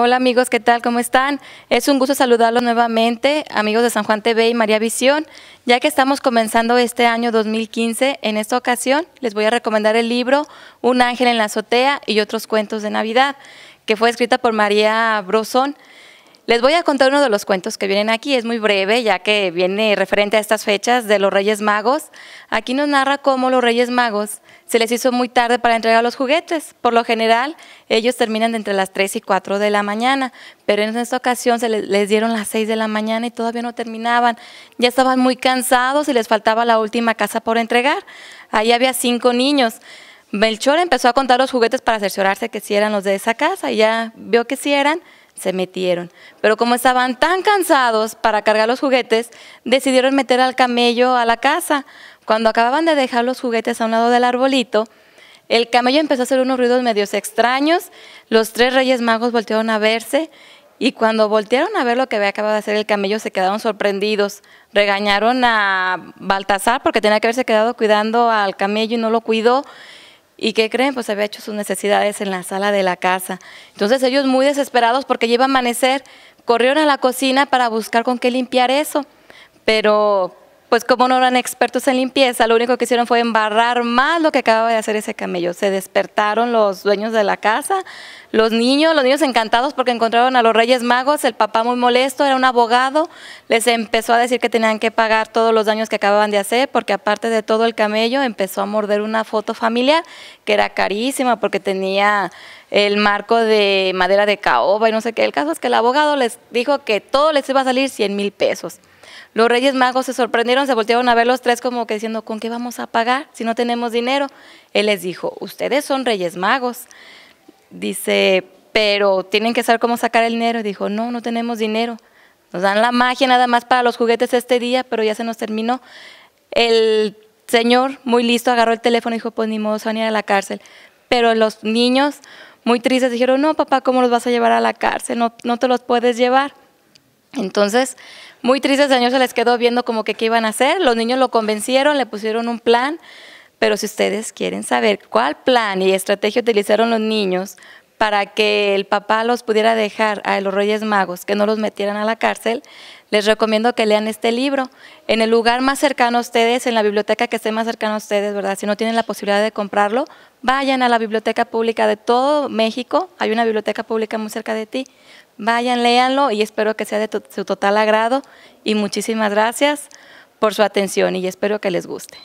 Hola amigos, ¿qué tal? ¿Cómo están? Es un gusto saludarlos nuevamente, amigos de San Juan TV y María Visión. Ya que estamos comenzando este año 2015, en esta ocasión les voy a recomendar el libro Un ángel en la azotea y otros cuentos de Navidad, que fue escrita por María Brosón. Les voy a contar uno de los cuentos que vienen aquí, es muy breve ya que viene referente a estas fechas de los Reyes Magos. Aquí nos narra cómo los Reyes Magos se les hizo muy tarde para entregar los juguetes. Por lo general, ellos terminan entre las 3 y 4 de la mañana, pero en esta ocasión se les, dieron las 6 de la mañana y todavía no terminaban. Ya estaban muy cansados y les faltaba la última casa por entregar. Ahí había cinco niños. Melchor empezó a contar los juguetes para cerciorarse que sí eran los de esa casa y ya vio que sí eran se metieron. Pero como estaban tan cansados para cargar los juguetes, decidieron meter al camello a la casa. Cuando acababan de dejar los juguetes a un lado del arbolito, el camello empezó a hacer unos ruidos medios extraños. Los tres reyes magos voltearon a verse y cuando voltearon a ver lo que había acabado de hacer el camello, se quedaron sorprendidos. Regañaron a Baltasar porque tenía que haberse quedado cuidando al camello y no lo cuidó. ¿Y qué creen? Pues había hecho sus necesidades en la sala de la casa. Entonces ellos muy desesperados porque lleva a amanecer, corrieron a la cocina para buscar con qué limpiar eso. Pero pues como no eran expertos en limpieza, lo único que hicieron fue embarrar más lo que acababa de hacer ese camello. Se despertaron los dueños de la casa, los niños, los niños encantados porque encontraron a los Reyes Magos, el papá muy molesto, era un abogado, les empezó a decir que tenían que pagar todos los daños que acababan de hacer, porque aparte de todo el camello empezó a morder una foto familiar que era carísima porque tenía el marco de madera de caoba y no sé qué. El caso es que el abogado les dijo que todo les iba a salir 100 mil pesos. Los Reyes Magos se sorprendieron, se voltearon a ver los tres como que diciendo, ¿con qué vamos a pagar si no tenemos dinero? Él les dijo, ustedes son Reyes Magos. Dice, pero tienen que saber cómo sacar el dinero. Dijo, no, no tenemos dinero. Nos dan la magia nada más para los juguetes este día, pero ya se nos terminó. El señor, muy listo, agarró el teléfono y dijo, pues ni modo, se a ir a la cárcel. Pero los niños, muy tristes, dijeron, no, papá, ¿cómo los vas a llevar a la cárcel? No, no te los puedes llevar. Entonces, muy tristes años se les quedó viendo como que qué iban a hacer. Los niños lo convencieron, le pusieron un plan, pero si ustedes quieren saber cuál plan y estrategia utilizaron los niños para que el papá los pudiera dejar a los Reyes Magos, que no los metieran a la cárcel, les recomiendo que lean este libro. En el lugar más cercano a ustedes, en la biblioteca que esté más cercana a ustedes, ¿verdad? Si no tienen la posibilidad de comprarlo, vayan a la biblioteca pública de todo México. Hay una biblioteca pública muy cerca de ti. Vayan, léanlo y espero que sea de su total agrado. Y muchísimas gracias por su atención y espero que les guste.